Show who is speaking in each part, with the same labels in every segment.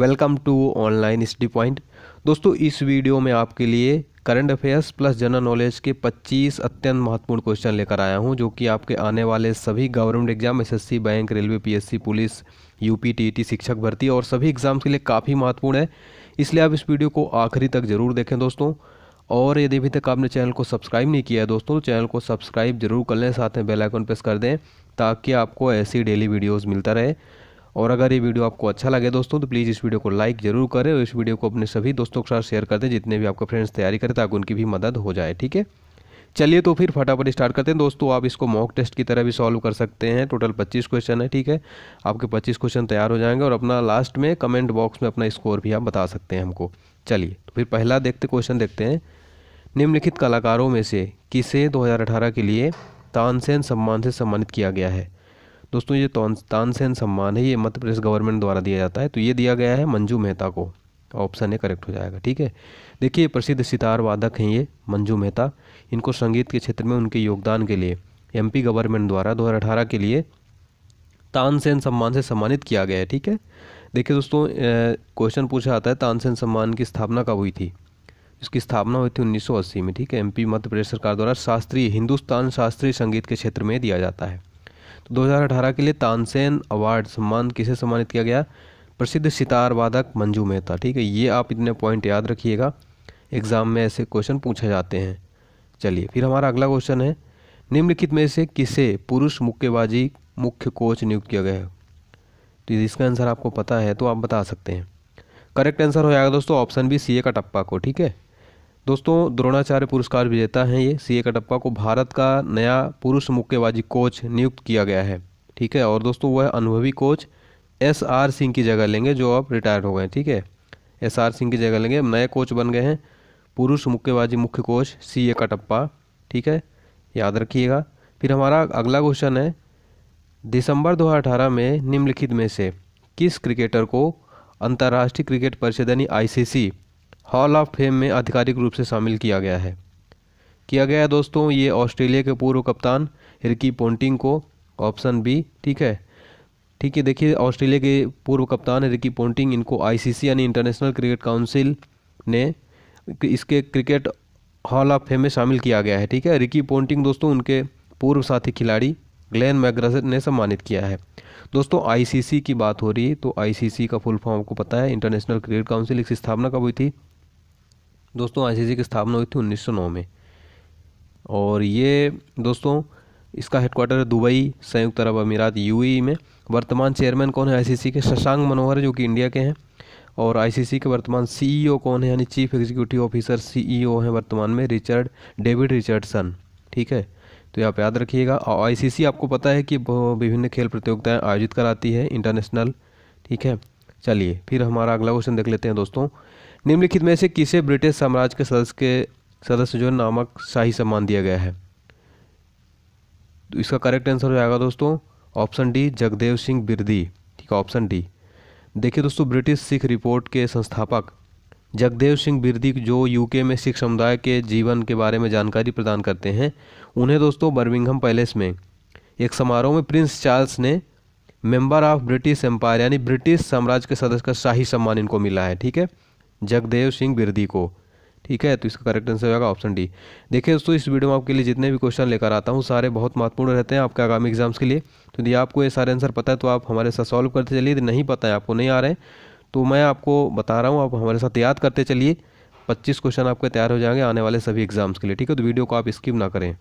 Speaker 1: welcome to online study point दोस्तों इस video में आपके लिए current affairs plus general knowledge के 25 अत्यंत महत्वपूर्ण क्वेश्चन लेकर आया हूं जो कि आपके आने वाले सभी government exam SSC bank railway PSC police UP TET शिक्षक भर्ती और सभी एग्जाम्स के लिए काफ़ी महत्वपूर्ण है इसलिए आप इस वीडियो को आखिरी तक ज़रूर देखें दोस्तों और यदि अभी तक आपने चैनल को सब्सक्राइब नहीं किया है दोस्तों तो चैनल को सब्सक्राइब जरूर कर लें साथ में बेल प्रेस कर दें ताकि आपको ऐसी डेली वीडियोज़ मिलता रहे और अगर ये वीडियो आपको अच्छा लगे दोस्तों तो प्लीज़ इस वीडियो को लाइक जरूर करें और इस वीडियो को अपने सभी दोस्तों के साथ शेयर कर दें जितने भी आपके फ्रेंड्स तैयारी करें ताकि उनकी भी मदद हो जाए ठीक है चलिए तो फिर फटाफट स्टार्ट करते हैं दोस्तों आप इसको मॉक टेस्ट की तरह भी सॉल्व कर सकते हैं टोटल 25 क्वेश्चन है ठीक है आपके 25 क्वेश्चन तैयार हो जाएंगे और अपना लास्ट में कमेंट बॉक्स में अपना स्कोर भी आप बता सकते हैं हमको चलिए तो फिर पहला देखते क्वेश्चन देखते हैं निम्नलिखित कलाकारों में से किसे दो के लिए तानसेन सम्मान से सम्मानित किया गया है दोस्तों ये तानसेन सम्मान है ये मध्य प्रदेश गवर्नमेंट द्वारा दिया जाता है तो ये दिया गया है मंजू मेहता को ऑप्शन है करेक्ट हो जाएगा ठीक है देखिए प्रसिद्ध सितार वादक हैं ये मंजू मेहता इनको संगीत के क्षेत्र में उनके योगदान के लिए एमपी गवर्नमेंट द्वारा 2018 के लिए तानसेन सम्मान से सम्मानित किया गया है ठीक है देखिए दोस्तों क्वेश्चन पूछा जाता है तानसेन सम्मान की स्थापना कब हुई थी इसकी स्थापना हुई थी 1980 में ठीक है एमपी मध्य प्रदेश सरकार द्वारा शास्त्रीय हिंदुस्तान शास्त्रीय संगीत के क्षेत्र में दिया जाता है 2018 के लिए तानसेन अवार्ड सम्मान किसे सम्मानित किया गया प्रसिद्ध सितार वादक मंजू मेहता ठीक है ये आप इतने पॉइंट याद रखिएगा एग्ज़ाम में ऐसे क्वेश्चन पूछे जाते हैं चलिए फिर हमारा अगला क्वेश्चन है निम्नलिखित में से किसे पुरुष मुक्केबाजी मुख्य कोच नियुक्त किया गया है तो इसका आंसर आपको पता है तो आप बता सकते हैं करेक्ट आंसर हो जाएगा दोस्तों ऑप्शन बी सी ए का टप्पा को ठीक है दोस्तों द्रोणाचार्य पुरस्कार विजेता हैं ये सी ए कटप्पा को भारत का नया पुरुष मुक्केबाजी कोच नियुक्त किया गया है ठीक है और दोस्तों वह अनुभवी कोच एस आर सिंह की जगह लेंगे जो अब रिटायर्ड हो गए ठीक है एस आर सिंह की जगह लेंगे नए कोच बन गए हैं पुरुष मुक्केबाजी मुख्य कोच सी ए कटप्पा ठीक है याद रखिएगा फिर हमारा अगला क्वेश्चन है दिसंबर 2018 में निम्नलिखित में से किस क्रिकेटर को अंतर्राष्ट्रीय क्रिकेट परिषद यानी आईसीसी हॉल ऑफ फेम में आधिकारिक रूप से शामिल किया गया है किया गया है दोस्तों ये ऑस्ट्रेलिया के पूर्व कप्तान रिकी पोंटिंग को ऑप्शन बी ठीक है ठीक है देखिए ऑस्ट्रेलिया के पूर्व कप्तान रिकी पोंटिंग इनको आईसीसी यानी इंटरनेशनल क्रिकेट काउंसिल ने इसके क्रिकेट हॉल ऑफ फेम में शामिल किया गया है ठीक है रिकी पोंटिंग दोस्तों उनके पूर्व साथी खिलाड़ी ग्लैन मैग्रस ने सम्मानित किया है दोस्तों आईसीसी की बात हो रही है तो आईसीसी का फुल फॉर्म आपको पता है इंटरनेशनल क्रिकेट काउंसिल इसकी स्थापना कब हुई थी दोस्तों आईसीसी की स्थापना हुई थी 1909 में और ये दोस्तों इसका हेडक्वार्टर है दुबई संयुक्त अरब अमीरात यू e में वर्तमान चेयरमैन कौन है आईसीसी के शशांक मनोहर जो कि इंडिया के हैं और आईसीसी के वर्तमान सीईओ e कौन है यानी चीफ एग्जीक्यूटिव ऑफिसर सीईओ हैं वर्तमान में रिचर्ड डेविड रिचर्डसन ठीक है तो ये आप याद रखिएगा और आईसीसी आपको पता है कि विभिन्न खेल प्रतियोगिताएं आयोजित कराती है इंटरनेशनल ठीक है चलिए फिर हमारा अगला क्वेश्चन देख लेते हैं दोस्तों निम्नलिखित में से किसे ब्रिटिश साम्राज्य के सदस्य के सदस्य जो नामक शाही सम्मान दिया गया है तो इसका करेक्ट आंसर हो जाएगा दोस्तों ऑप्शन डी जगदेव सिंह बिरदी ठीक है ऑप्शन डी देखिए दोस्तों ब्रिटिश सिख रिपोर्ट के संस्थापक जगदेव सिंह बिरदी जो यूके में सिख समुदाय के जीवन के बारे में जानकारी प्रदान करते हैं उन्हें दोस्तों बर्मिंगहम पैलेस में एक समारोह में प्रिंस चार्ल्स ने मेंबर ऑफ ब्रिटिश एम्पायर यानी ब्रिटिश साम्राज्य के सदस्य का शाही सम्मान इनको मिला है ठीक है जगदेव सिंह बिरदी को ठीक है तो इसका करेक्ट आंसर हो जाएगा ऑप्शन डी देखिए दोस्तों इस वीडियो में आपके लिए जितने भी क्वेश्चन लेकर आता हूँ सारे बहुत महत्वपूर्ण रहते हैं आपके आगामी एग्जाम्स के लिए तो यदि आपको ये सारे आंसर पता है तो आप हमारे साथ सॉल्व करते चलिए यदि नहीं पता है आपको नहीं आ रहे तो मैं आपको बता रहा हूँ आप हमारे साथ याद करते चलिए पच्चीस क्वेश्चन आपके तैयार हो जाएंगे आने वाले सभी एग्जाम्स के लिए ठीक है तो वीडियो को आप स्किप ना करें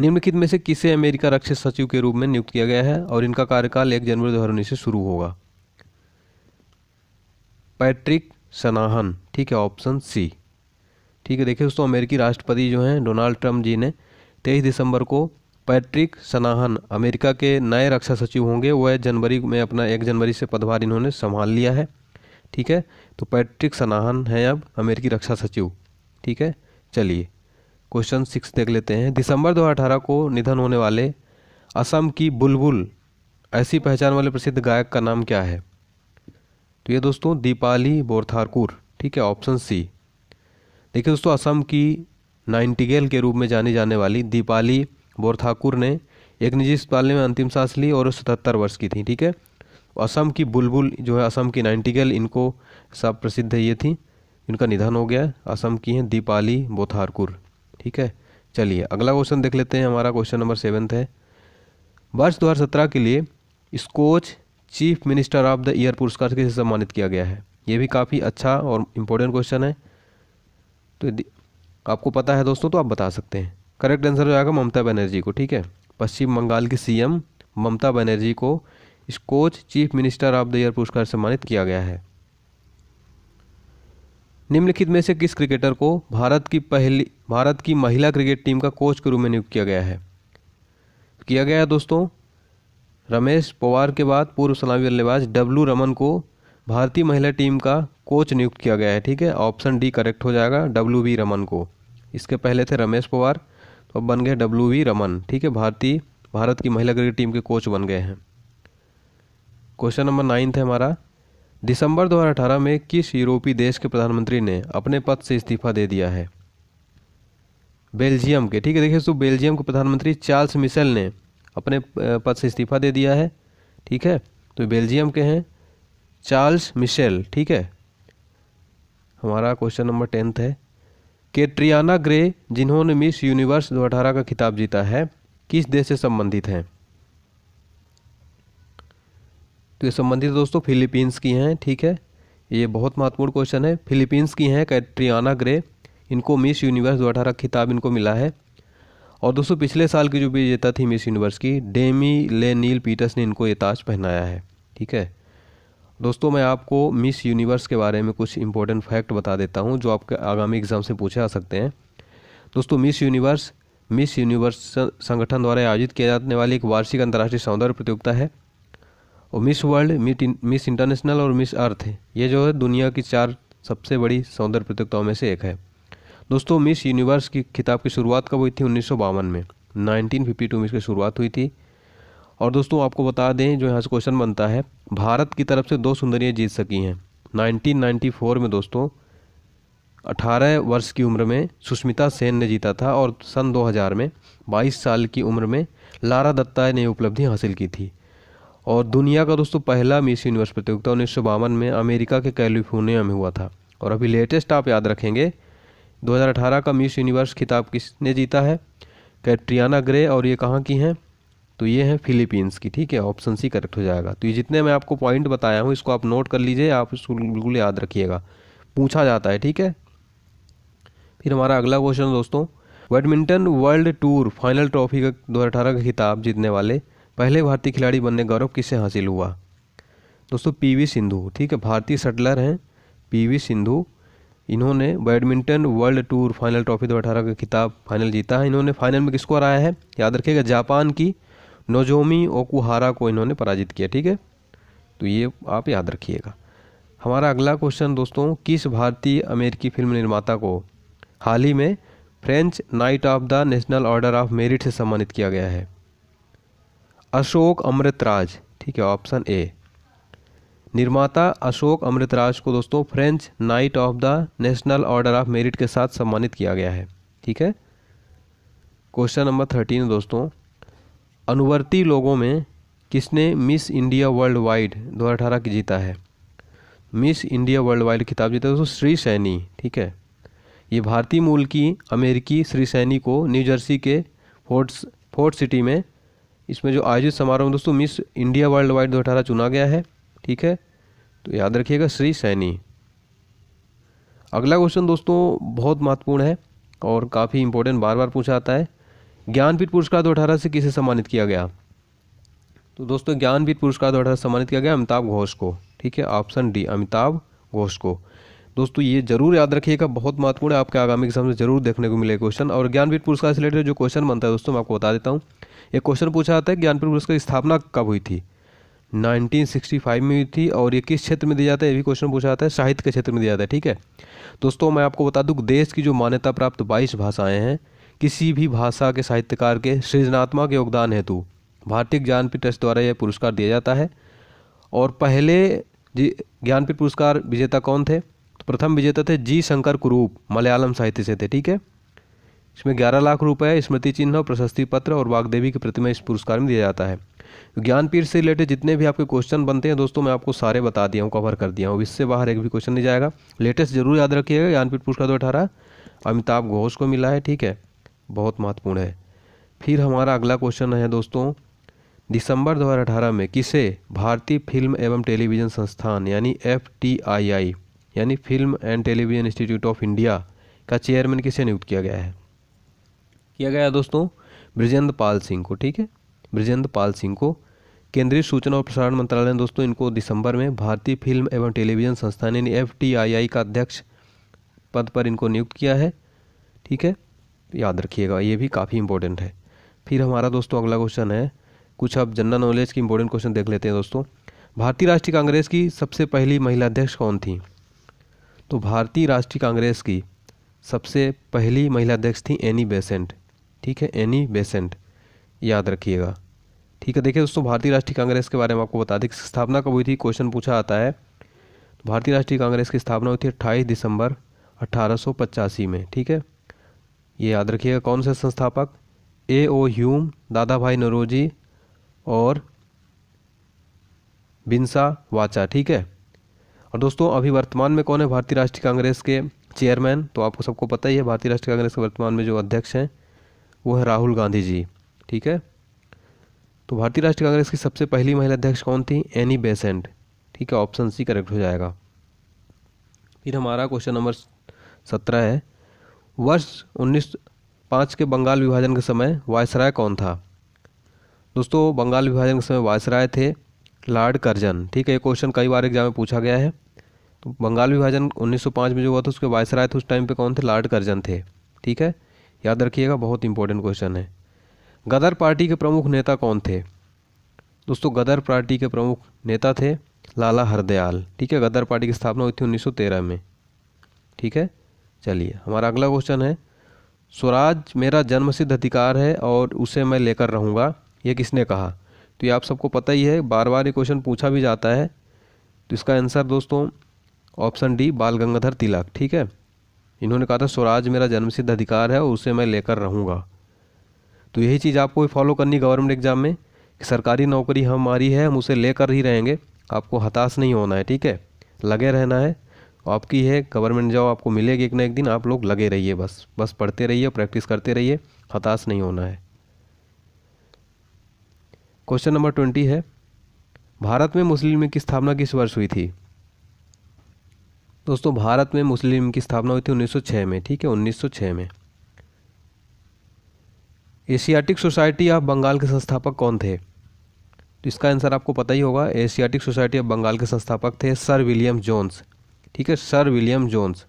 Speaker 1: निम्नलिखित में से किसे अमेरिका रक्षा सचिव के रूप में नियुक्त किया गया है और इनका कार्यकाल एक जनवरी दो से शुरू होगा पैट्रिक सनाहन ठीक है ऑप्शन सी ठीक है देखिए दोस्तों अमेरिकी राष्ट्रपति जो हैं डोनाल्ड ट्रम्प जी ने तेईस दिसंबर को पैट्रिक सनाहन अमेरिका के नए रक्षा सचिव होंगे वह जनवरी में अपना एक जनवरी से पदभार इन्होंने संभाल लिया है ठीक है तो पैट्रिक सनाहन है अब अमेरिकी रक्षा सचिव ठीक है चलिए क्वेश्चन सिक्स देख लेते हैं दिसंबर 2018 को निधन होने वाले असम की बुलबुल ऐसी पहचान वाले प्रसिद्ध गायक का नाम क्या है तो ये दोस्तों दीपाली बोरथारकुर ठीक है ऑप्शन सी देखिए दोस्तों असम की नाइन्टिगेल के रूप में जानी जाने वाली दीपाली बोरथाकुर ने एक निजी अस्पताल में अंतिम सांस ली और सतहत्तर वर्ष की थी ठीक है असम की बुलबुल जो है असम की नाइन्टिगेल इनको सब प्रसिद्ध ये थी इनका निधन हो गया असम की हैं दीपाली बोथारकुर ठीक है चलिए अगला क्वेश्चन देख लेते हैं हमारा क्वेश्चन नंबर सेवन्थ है वर्ष दो के लिए Skoch chief minister of the year पुरस्कार से सम्मानित किया गया है ये भी काफ़ी अच्छा और इम्पोर्टेंट क्वेश्चन है तो आपको पता है दोस्तों तो आप बता सकते हैं करेक्ट आंसर हो जाएगा ममता बनर्जी को ठीक है पश्चिम बंगाल की सीएम ममता बनर्जी को Skoch chief minister of the year पुरस्कार सम्मानित किया गया है निम्नलिखित में से किस क्रिकेटर को भारत की पहली भारत की महिला क्रिकेट टीम का कोच के रूप में नियुक्त किया गया है तो किया गया है दोस्तों रमेश पवार के बाद पूर्व सलामी बल्लेबाज डब्लू रमन को भारतीय महिला टीम का कोच नियुक्त किया गया है ठीक है ऑप्शन डी करेक्ट हो जाएगा डब्लू वी रमन को इसके पहले थे रमेश पवार तो अब बन गए डब्लू वी रमन ठीक है भारतीय भारत की महिला क्रिकेट टीम के कोच बन गए हैं क्वेश्चन नंबर नाइन्थ है हमारा दिसंबर 2018 में किस यूरोपीय देश के प्रधानमंत्री ने अपने पद से इस्तीफा दे दिया है बेल्जियम के ठीक है देखिए तो बेल्जियम के प्रधानमंत्री चार्ल्स मिशेल ने अपने पद से इस्तीफा दे दिया है ठीक है तो बेल्जियम के हैं चार्ल्स मिशेल ठीक है हमारा क्वेश्चन नंबर टेंथ है केट्रियाना ग्रे जिन्होंने मिस यूनिवर्स 2018 का खिताब जीता है किस देश से संबंधित हैं तो ये संबंधित दोस्तों फिलीपींस की हैं ठीक है ये बहुत महत्वपूर्ण क्वेश्चन है फिलीपींस की हैं कैट्रियाना ग्रे इनको मिस यूनिवर्स 2018 खिताब इनको मिला है और दोस्तों पिछले साल की जो विजेता थी मिस यूनिवर्स की डेमी ले नील पीटर्स ने इनको ये ताज पहनाया है ठीक है दोस्तों मैं आपको मिस यूनिवर्स के बारे में कुछ इंपॉर्टेंट फैक्ट बता देता हूँ जो आपके आगामी एग्ज़ाम से पूछे जा सकते हैं दोस्तों मिस यूनिवर्स मिस यूनिवर्स संगठन द्वारा आयोजित किया जाने वाली एक वार्षिक अंतर्राष्ट्रीय सौंदर्य प्रतियोगिता है और मिस वर्ल्ड मिस इंटरनेशनल और मिस अर्थ ये जो है दुनिया की चार सबसे बड़ी सौंदर्य प्रतियोगिताओं में से एक है दोस्तों मिस यूनिवर्स की किताब की शुरुआत कब हुई थी उन्नीस में नाइनटीन टू में इसकी शुरुआत हुई थी और दोस्तों आपको बता दें जो यहाँ से क्वेश्चन बनता है भारत की तरफ से दो सुंदरियाँ जीत सकी हैं 1994 में दोस्तों 18 वर्ष की उम्र में सुष्मिता सेन ने जीता था और सन 2000 में 22 साल की उम्र में लारा दत्ता ने उपलब्धि हासिल की थी और दुनिया का दोस्तों पहला मिस यूनिवर्स प्रतियोगिता उन्नीस में अमेरिका के कैलिफोर्निया में हुआ था और अभी लेटेस्ट आप याद रखेंगे 2018 का मिस यूनिवर्स खिताब किसने जीता है कैट्रियाना ग्रे और ये कहाँ की हैं तो ये हैं फिलीपींस की ठीक है ऑप्शन सी करेक्ट हो जाएगा तो ये जितने मैं आपको पॉइंट बताया हूँ इसको आप नोट कर लीजिए आप इसको बिल्कुल याद रखिएगा पूछा जाता है ठीक है फिर हमारा अगला क्वेश्चन दोस्तों badminton world tour final trophy का दो का खिताब जीतने वाले पहले भारतीय खिलाड़ी बनने गौरव किससे हासिल हुआ दोस्तों पीवी सिंधु ठीक है भारतीय सटलर हैं पीवी सिंधु इन्होंने badminton world tour final trophy दो अठारह का खिताब फाइनल जीता है इन्होंने फाइनल में किसको हराया है याद रखिएगा जापान की नोजोमी ओकुहारा को इन्होंने पराजित किया ठीक है तो ये आप याद रखिएगा हमारा अगला क्वेश्चन दोस्तों किस भारतीय अमेरिकी फिल्म निर्माता को हाल ही में French knight of the national order of merit से सम्मानित किया गया है अशोक अमृतराज ठीक है ऑप्शन ए निर्माता अशोक अमृतराज को दोस्तों French knight of the national order of merit के साथ सम्मानित किया गया है ठीक है क्वेश्चन नंबर थर्टीन दोस्तों अनुवर्ती लोगों में किसने मिस इंडिया वर्ल्ड वाइड दो की जीता है मिस इंडिया वर्ल्ड वाइड खिताब जीता है दोस्तों श्री सैनी ठीक है ये भारतीय मूल की अमेरिकी श्री सैनी को न्यूजर्सी के फोर्ट फोर्ट सिटी में इसमें जो आयोजित समारोह में दोस्तों मिस इंडिया वर्ल्ड वाइड दो चुना गया है ठीक है तो याद रखिएगा श्री सैनी अगला क्वेश्चन दोस्तों बहुत महत्वपूर्ण है और काफ़ी इंपॉर्टेंट बार बार पूछा आता है ज्ञानपीठ पुरस्कार दो अठारह से किसे सम्मानित किया गया तो दोस्तों ज्ञानपीठ पुरस्कार दो अठारह सम्मानित किया गया अमिताभ घोष को ठीक है ऑप्शन डी अमिताभ घोष को दोस्तों ये जरूर याद रखिएगा बहुत महत्वपूर्ण है आपके आगामी एग्जाम में जरूर देखने को मिले क्वेश्चन और ज्ञानपीठ पुरस्कार से रिलेटेड जो क्वेश्चन बनता है दोस्तों मैं आपको बता देता हूँ एक क्वेश्चन पूछा जाता है ज्ञानपीठ पुरस्कार की स्थापना कब हुई थी 1965 में हुई थी और ये किस क्षेत्र में दिया जाता है ये भी क्वेश्चन पूछा जाता है साहित्य के क्षेत्र में दिया जाता है ठीक है दोस्तों मैं आपको बता दूँ देश की जो मान्यता प्राप्त बाईस भाषाएँ हैं किसी भी भाषा के साहित्यकार के सृजनात्मक योगदान हेतु भारतीय ज्ञानपीठ ट्रस्ट द्वारा यह पुरस्कार दिया जाता है और पहले जी ज्ञानपीठ पुरस्कार विजेता कौन थे तो प्रथम विजेता थे जी शंकर कुरूप मलयालम साहित्य से थे ठीक है इसमें ग्यारह लाख रुपए स्मृति चिन्ह प्रशस्ति पत्र और वागदेवी की प्रतिमा इस पुरस्कार में दिया जाता है ज्ञानपीठ से रिलेटेड जितने भी आपके क्वेश्चन बनते हैं दोस्तों मैं आपको सारे बता दिया हूँ कवर कर दिया हूँ इससे बाहर एक भी क्वेश्चन नहीं जाएगा लेटेस्ट जरूर याद रखिएगा ज्ञानपीठ पुरस्कार दो अठारह अमिताभ घोष को मिला है ठीक है बहुत महत्वपूर्ण है फिर हमारा अगला क्वेश्चन है दोस्तों दिसंबर दो में किसे भारतीय फिल्म एवं टेलीविज़न संस्थान यानी एफ यानी film and television institute of India का चेयरमैन किसे नियुक्त किया गया है किया गया दोस्तों ब्रिजेंद्र पाल सिंह को ठीक है ब्रजेंद्र पाल सिंह को केंद्रीय सूचना और प्रसारण मंत्रालय ने दोस्तों इनको दिसंबर में भारतीय फिल्म एवं टेलीविजन संस्थान यानी एफ का अध्यक्ष पद पर इनको नियुक्त किया है ठीक है याद रखिएगा ये भी काफ़ी इंपॉर्टेंट है फिर हमारा दोस्तों अगला क्वेश्चन है कुछ अब जनरल नॉलेज की इंपॉर्टेंट क्वेश्चन देख लेते हैं दोस्तों भारतीय राष्ट्रीय कांग्रेस की सबसे पहली महिला अध्यक्ष कौन थी तो भारतीय राष्ट्रीय कांग्रेस की सबसे पहली महिला अध्यक्ष थी एनी बेसेंट ठीक है एनी बेसेंट याद रखिएगा ठीक है देखिए दोस्तों भारतीय राष्ट्रीय कांग्रेस के बारे में आपको बता दें इसकी स्थापना कब हुई थी क्वेश्चन पूछा आता है तो भारतीय राष्ट्रीय कांग्रेस की स्थापना हुई थी अट्ठाईस दिसंबर अट्ठारह में ठीक है ये याद रखिएगा कौन से संस्थापक ए ओ ह्यूम दादा भाई नरोजी और बिंसा वाचा ठीक है और दोस्तों अभी वर्तमान में कौन है भारतीय राष्ट्रीय कांग्रेस के चेयरमैन तो आपको सबको पता ही है भारतीय राष्ट्रीय कांग्रेस के वर्तमान में जो अध्यक्ष हैं वो है राहुल गांधी जी ठीक है तो भारतीय राष्ट्रीय कांग्रेस की सबसे पहली महिला अध्यक्ष कौन थी एनी बेसेंट ठीक है ऑप्शन सी करेक्ट हो जाएगा फिर हमारा क्वेश्चन नंबर सत्रह है वर्ष उन्नीस पाँच के बंगाल विभाजन के समय वायसराय कौन था दोस्तों बंगाल विभाजन के समय वायसराय थे लॉर्ड कर्जन ठीक है ये क्वेश्चन कई बार एग्जाम में पूछा गया है तो बंगाल विभाजन 1905 में जो हुआ था उसके वायसराय थे उस टाइम पे कौन थे लॉर्ड कर्जन थे ठीक है याद रखिएगा बहुत इंपॉर्टेंट क्वेश्चन है गदर पार्टी के प्रमुख नेता कौन थे दोस्तों गदर पार्टी के प्रमुख नेता थे लाला हरदयाल ठीक है गदर पार्टी की स्थापना हुई थी उन्नीस में ठीक है चलिए हमारा अगला क्वेश्चन है स्वराज मेरा जन्मसिद्ध अधिकार है और उसे मैं लेकर रहूँगा ये किसने कहा तो ये आप सबको पता ही है बार बार ये क्वेश्चन पूछा भी जाता है तो इसका आंसर दोस्तों ऑप्शन डी बाल गंगाधर तिलक ठीक है इन्होंने कहा था स्वराज मेरा जन्मसिद्ध अधिकार है और उसे मैं लेकर रहूँगा तो यही चीज़ आपको भी फॉलो करनी गवर्नमेंट एग्ज़ाम में कि सरकारी नौकरी हमारी है हम उसे लेकर ही रहेंगे आपको हताश नहीं होना है ठीक है लगे रहना है आपकी है गवर्नमेंट जॉब आपको मिलेगी एक ना एक दिन आप लोग लगे रहिए बस बस पढ़ते रहिए प्रैक्टिस करते रहिए हताश नहीं होना है क्वेश्चन नंबर ट्वेंटी है भारत में मुस्लिम की स्थापना किस वर्ष हुई थी दोस्तों भारत में मुस्लिम की स्थापना हुई थी 1906 में ठीक है 1906 में एशियाटिक सोसाइटी ऑफ बंगाल के संस्थापक कौन थे तो इसका आंसर आपको पता ही होगा एशियाटिक सोसाइटी ऑफ बंगाल के संस्थापक थे सर विलियम जोन्स ठीक है सर विलियम जोन्स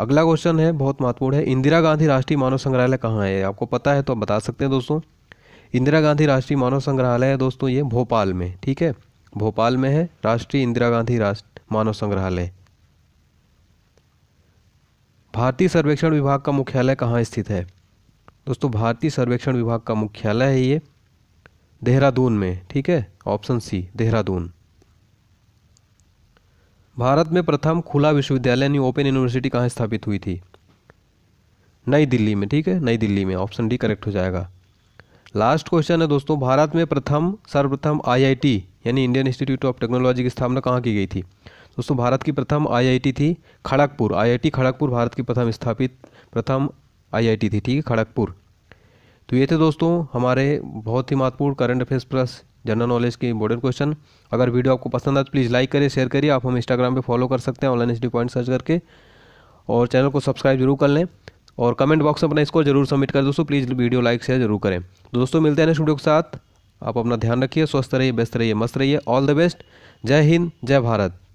Speaker 1: अगला क्वेश्चन है बहुत महत्वपूर्ण है इंदिरा गांधी राष्ट्रीय मानव संग्रहालय कहाँ है आपको पता है तो आप बता सकते हैं दोस्तों इंदिरा गांधी राष्ट्रीय मानव संग्रहालय है दोस्तों ये भोपाल में ठीक है भोपाल में है राष्ट्रीय इंदिरा गांधी राष्ट्र मानव संग्रहालय भारतीय सर्वेक्षण विभाग का मुख्यालय कहाँ स्थित है दोस्तों भारतीय सर्वेक्षण विभाग का मुख्यालय है ये देहरादून में ठीक है ऑप्शन सी देहरादून भारत में प्रथम खुला विश्वविद्यालय यानी ओपन यूनिवर्सिटी कहाँ स्थापित हुई थी नई दिल्ली में ठीक है नई दिल्ली में ऑप्शन डी करेक्ट हो जाएगा लास्ट क्वेश्चन है दोस्तों भारत में प्रथम सर्वप्रथम आईआईटी यानी इंडियन इंस्टीट्यूट ऑफ टेक्नोलॉजी की स्थापना कहाँ की गई थी दोस्तों भारत की प्रथम आईआईटी थी खड़गपुर आईआईटी खड़गपुर भारत की प्रथम स्थापित प्रथम आईआईटी थी ठीक है खड़गपुर तो ये थे दोस्तों हमारे बहुत ही महत्वपूर्ण current affairs plus general knowledge के इंपॉर्टेंट क्वेश्चन अगर वीडियो आपको पसंद आए तो प्लीज़ लाइक करिए शेयर करिए आप हम इंस्टाग्राम पे फॉलो कर सकते हैं ऑनलाइन स्टडी पॉइंट सर्च करके और चैनल को सब्सक्राइब जरूर कर लें और कमेंट बॉक्स में अपना स्कोर जरूर सबमिट कर दोस्तों प्लीज़ वीडियो लाइक शेयर जरूर करें तो दोस्तों मिलते हैं नेक्स्ट वीडियो के साथ आप अपना ध्यान रखिए स्वस्थ रहिए व्यस्त रहिए मस्त रहिए ऑल द बेस्ट जय हिंद जय भारत